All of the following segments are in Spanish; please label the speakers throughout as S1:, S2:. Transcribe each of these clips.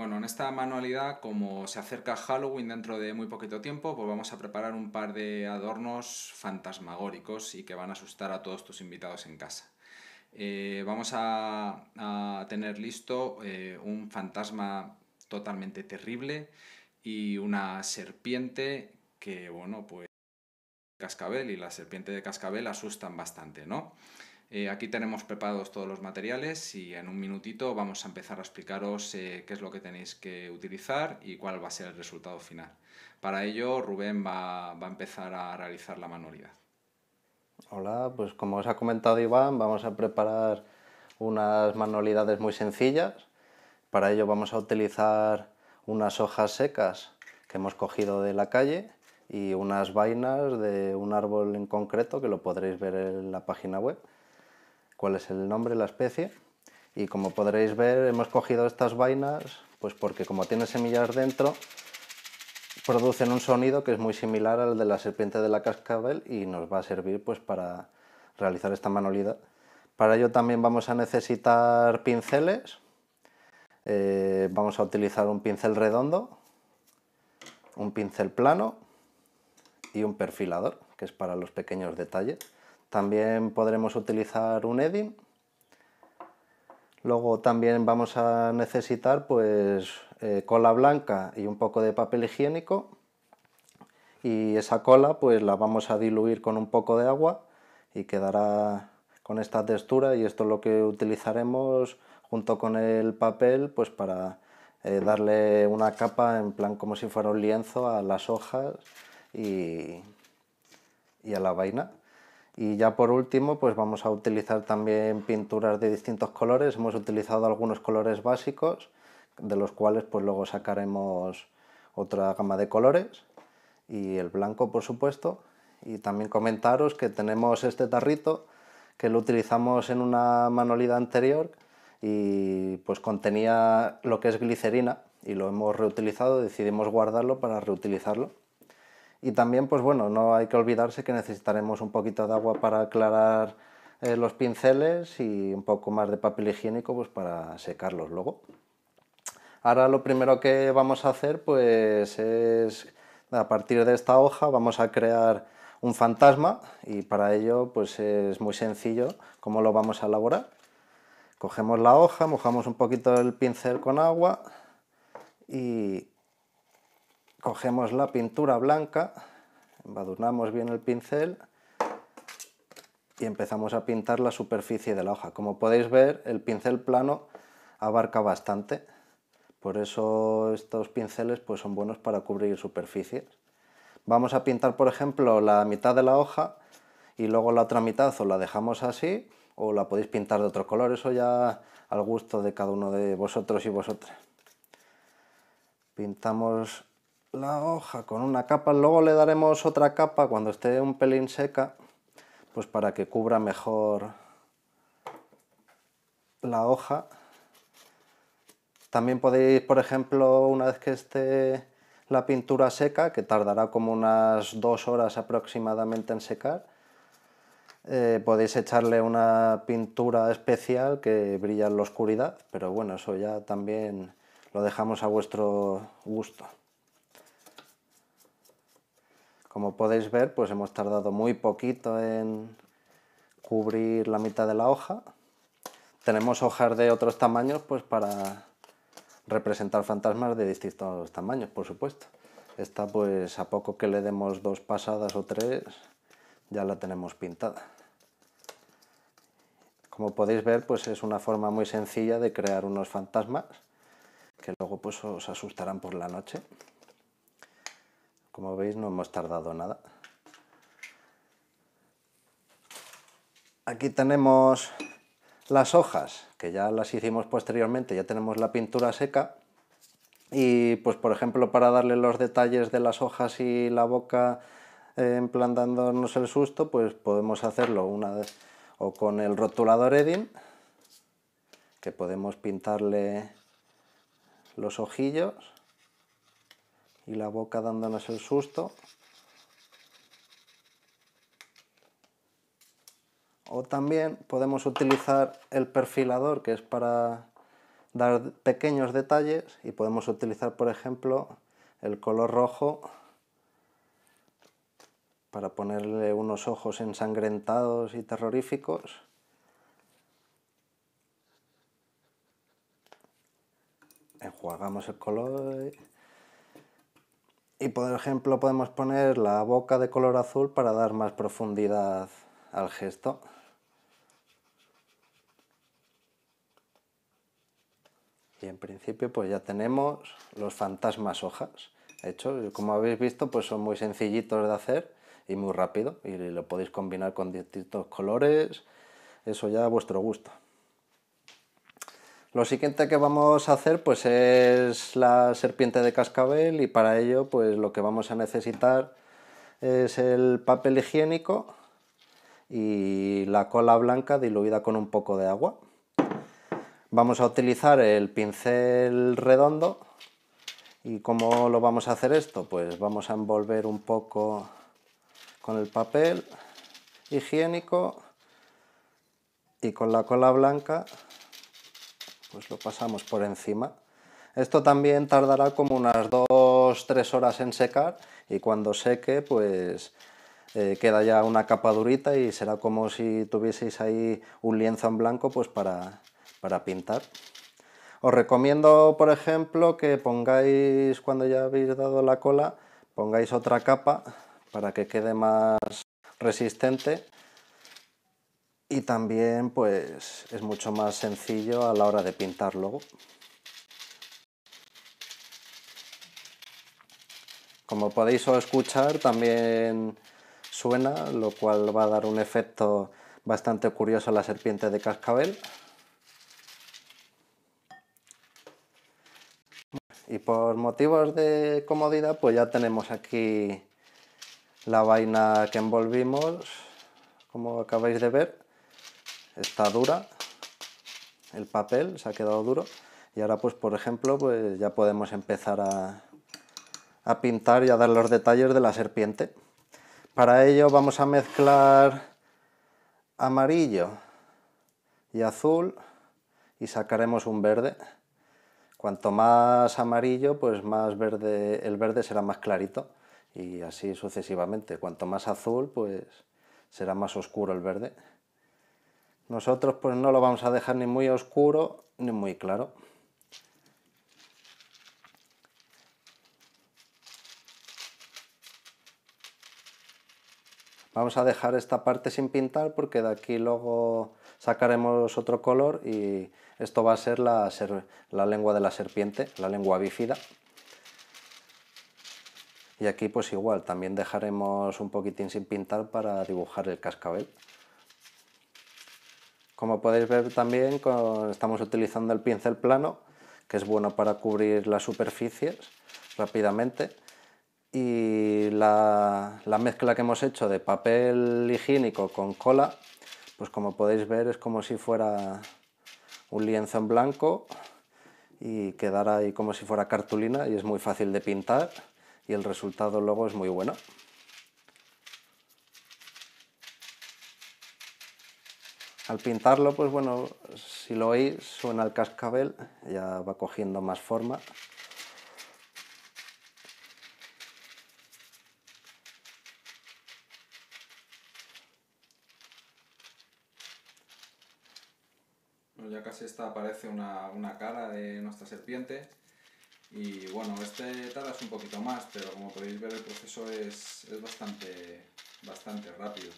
S1: Bueno, en esta manualidad, como se acerca Halloween dentro de muy poquito tiempo, pues vamos a preparar un par de adornos fantasmagóricos y que van a asustar a todos tus invitados en casa. Eh, vamos a, tener listo eh, un fantasma totalmente terrible y una serpiente que, bueno, pues cascabel y la serpiente de cascabel asustan bastante, ¿no? Eh, aquí tenemos preparados todos los materiales y en un minutito vamos a empezar a explicaros eh, qué es lo que tenéis que utilizar y cuál va a ser el resultado final. Para ello, Rubén va a empezar a realizar la manualidad.
S2: Hola, pues como os ha comentado Iván, vamos a preparar unas manualidades muy sencillas. Para ello vamos a utilizar unas hojas secas que hemos cogido de la calle y unas vainas de un árbol en concreto que lo podréis ver en la página web cuál es el nombre de la especie. Y como podréis ver, hemos cogido estas vainas, pues porque como tiene semillas dentro, producen un sonido que es muy similar al de la serpiente de la cascabel y nos va a servir pues para realizar esta manualidad. Para ello también vamos a necesitar pinceles. Eh, vamos a utilizar un pincel redondo, un pincel plano y un perfilador, que es para los pequeños detalles. También podremos utilizar un edding. Luego también vamos a necesitar pues eh, cola blanca y un poco de papel higiénico. Y esa cola pues la vamos a diluir con un poco de agua y quedará con esta textura y esto es lo que utilizaremos junto con el papel pues para eh, darle una capa en plan como si fuera un lienzo a las hojas y a la vaina. Y ya por último, pues vamos a utilizar también pinturas de distintos colores. Hemos utilizado algunos colores básicos, de los cuales pues luego sacaremos otra gama de colores y el blanco, por supuesto. Y también comentaros que tenemos este tarrito que lo utilizamos en una manualidad anterior y pues contenía lo que es glicerina y lo hemos reutilizado, decidimos guardarlo para reutilizarlo. Y también, pues bueno, no hay que olvidarse que necesitaremos un poquito de agua para aclarar eh, los pinceles y un poco más de papel higiénico pues, para secarlos luego. Ahora lo primero que vamos a hacer pues es, a partir de esta hoja, vamos a crear un fantasma y para ello pues es muy sencillo cómo lo vamos a elaborar. Cogemos la hoja, mojamos un poquito el pincel con agua y cogemos la pintura blanca, embadurnamos bien el pincel y empezamos a pintar la superficie de la hoja. Como podéis ver, el pincel plano abarca bastante, por eso estos pinceles pues, son buenos para cubrir superficies. Vamos a pintar, por ejemplo, la mitad de la hoja y luego la otra mitad o la dejamos así o la podéis pintar de otro color, eso ya al gusto de cada uno de vosotros y vosotras. Pintamos la hoja con una capa, luego le daremos otra capa cuando esté un pelín seca, pues para que cubra mejor la hoja. También podéis, por ejemplo, una vez que esté la pintura seca, que tardará como unas dos horas aproximadamente en secar, eh, podéis echarle una pintura especial que brilla en la oscuridad, pero bueno, eso ya también lo dejamos a vuestro gusto. Como podéis ver, pues hemos tardado muy poquito en cubrir la mitad de la hoja. Tenemos hojas de otros tamaños pues para representar fantasmas de distintos tamaños, por supuesto. Esta pues a poco que le demos dos pasadas o tres ya la tenemos pintada. Como podéis ver pues es una forma muy sencilla de crear unos fantasmas que luego pues os asustarán por la noche. Como veis no hemos tardado nada. Aquí tenemos las hojas, que ya las hicimos posteriormente, ya tenemos la pintura seca. Y pues por ejemplo para darle los detalles de las hojas y la boca eh, en plan dándonos el susto, pues podemos hacerlo una vez o con el rotulador Edin, que podemos pintarle los ojillos y la boca dándonos el susto. O también podemos utilizar el perfilador que es para dar pequeños detalles y podemos utilizar por ejemplo el color rojo para ponerle unos ojos ensangrentados y terroríficos. Enjuagamos el color y por ejemplo podemos poner la boca de color azul para dar más profundidad al gesto. Y en principio pues ya tenemos los fantasmas hojas hechos. Como habéis visto pues son muy sencillitos de hacer y muy rápido. Y lo podéis combinar con distintos colores. Eso ya a vuestro gusto. Lo siguiente que vamos a hacer pues es la serpiente de cascabel y para ello pues lo que vamos a necesitar es el papel higiénico y la cola blanca diluida con un poco de agua. Vamos a utilizar el pincel redondo y cómo lo vamos a hacer esto, pues vamos a envolver un poco con el papel higiénico y con la cola blanca pues lo pasamos por encima. Esto también tardará como unas 2-3 horas en secar y cuando seque pues eh, queda ya una capa durita y será como si tuvieseis ahí un lienzo en blanco pues para, para pintar. Os recomiendo, por ejemplo, que pongáis, cuando ya habéis dado la cola, pongáis otra capa para que quede más resistente y también pues es mucho más sencillo a la hora de pintarlo. Como podéis escuchar también suena, lo cual va a dar un efecto bastante curioso a la serpiente de cascabel. Y por motivos de comodidad pues ya tenemos aquí la vaina que envolvimos, como acabáis de ver está dura, el papel se ha quedado duro y ahora pues por ejemplo pues ya podemos empezar a, a pintar y a dar los detalles de la serpiente. Para ello vamos a mezclar amarillo y azul y sacaremos un verde. Cuanto más amarillo, pues más verde, el verde será más clarito y así sucesivamente. Cuanto más azul, pues será más oscuro el verde. Nosotros pues no lo vamos a dejar ni muy oscuro ni muy claro. Vamos a dejar esta parte sin pintar porque de aquí luego sacaremos otro color y esto va a ser la, lengua de la serpiente, la lengua bífida. Y aquí pues igual, también dejaremos un poquitín sin pintar para dibujar el cascabel. Como podéis ver también estamos utilizando el pincel plano, que es bueno para cubrir las superficies rápidamente. Y la, la mezcla que hemos hecho de papel higiénico con cola, pues como podéis ver es como si fuera un lienzo en blanco y quedará ahí como si fuera cartulina y es muy fácil de pintar y el resultado luego es muy bueno. Al pintarlo, pues bueno, si lo oís, suena el cascabel, ya va cogiendo más forma.
S1: ya casi esta aparece una, cara de nuestra serpiente y bueno, este tarda un poquito más, pero como podéis ver el proceso es, es bastante, bastante rápido.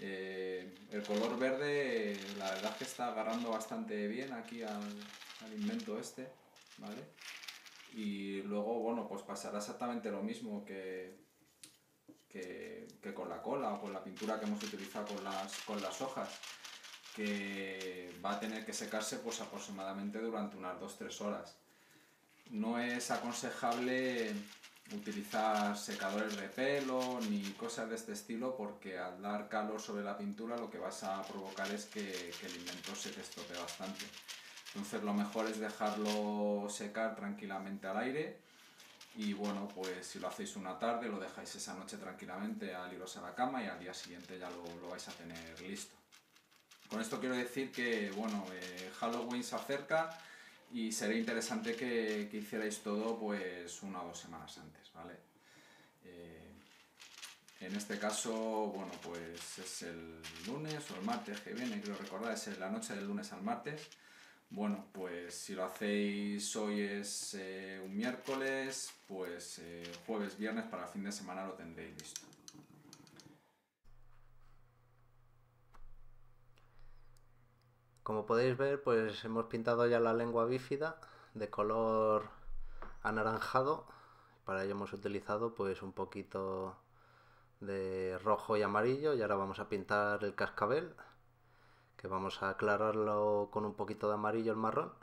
S1: Eh, el color verde, la verdad que está agarrando bastante bien aquí al, invento este, ¿vale? Y luego, bueno, pues pasará exactamente lo mismo que, que, con la cola o con la pintura que hemos utilizado con las, con las hojas, que va a tener que secarse pues aproximadamente durante unas 2-3 horas. No es aconsejable utilizar secadores de pelo ni cosas de este estilo porque al dar calor sobre la pintura lo que vas a provocar es que, el invento se te bastante. Entonces lo mejor es dejarlo secar tranquilamente al aire y bueno, pues si lo hacéis una tarde lo dejáis esa noche tranquilamente al iros a la cama y al día siguiente ya lo, vais a tener listo. Con esto quiero decir que bueno, eh, Halloween se acerca y sería interesante que, hicierais todo pues una o dos semanas antes, ¿vale? Eh, en este caso, bueno, pues es el lunes o el martes que viene, creo recordar, es la noche del lunes al martes. Bueno, pues si lo hacéis hoy es eh, un miércoles, pues eh, jueves, viernes para fin de semana lo tendréis listo.
S2: Como podéis ver, pues hemos pintado ya la lengua bífida de color anaranjado. Para ello hemos utilizado pues un poquito de rojo y amarillo y ahora vamos a pintar el cascabel que vamos a aclararlo con un poquito de amarillo el marrón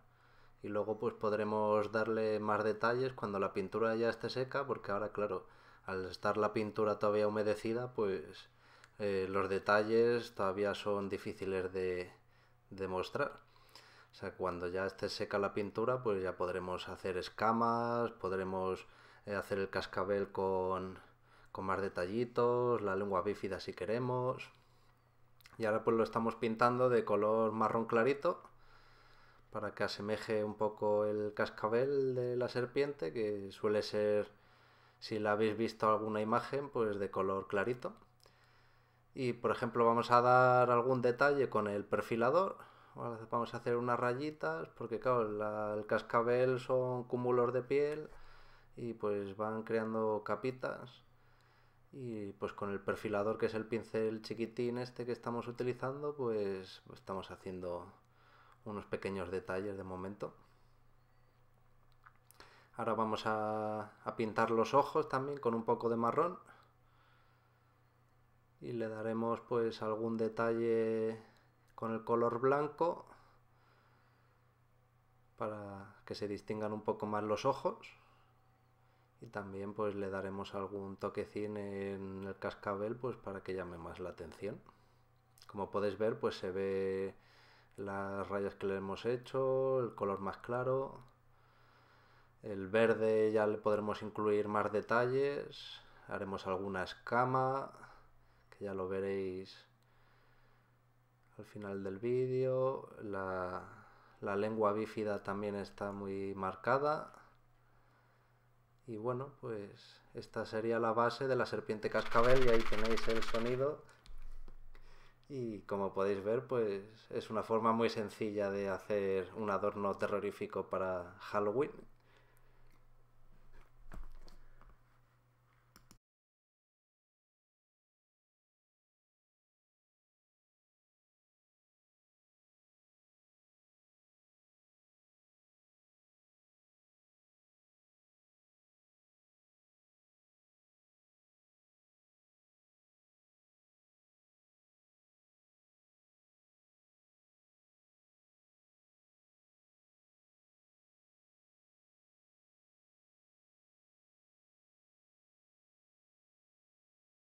S2: y luego pues podremos darle más detalles cuando la pintura ya esté seca porque ahora claro al estar la pintura todavía humedecida pues eh, los detalles todavía son difíciles de, demostrar. O sea, cuando ya esté seca la pintura, pues ya podremos hacer escamas, podremos eh, hacer el cascabel con, con más detallitos, la lengua bífida si queremos. Y ahora pues lo estamos pintando de color marrón clarito para que asemeje un poco el cascabel de la serpiente, que suele ser, si la habéis visto alguna imagen, pues de color clarito. Y por ejemplo vamos a dar algún detalle con el perfilador. Vamos a hacer unas rayitas porque claro, el cascabel son cúmulos de piel y pues van creando capitas. Y pues con el perfilador que es el pincel chiquitín este que estamos utilizando pues estamos haciendo unos pequeños detalles de momento. Ahora vamos a pintar los ojos también con un poco de marrón y le daremos pues algún detalle con el color blanco para que se distingan un poco más los ojos y también pues le daremos algún toquecín en el cascabel pues para que llame más la atención como podéis ver pues se ve las rayas que le hemos hecho el color más claro el verde ya le podremos incluir más detalles haremos alguna escama ya lo veréis al final del vídeo. La, la lengua bífida también está muy marcada. Y bueno, pues esta sería la base de la serpiente cascabel y ahí tenéis el sonido. Y como podéis ver, pues es una forma muy sencilla de hacer un adorno terrorífico para Halloween.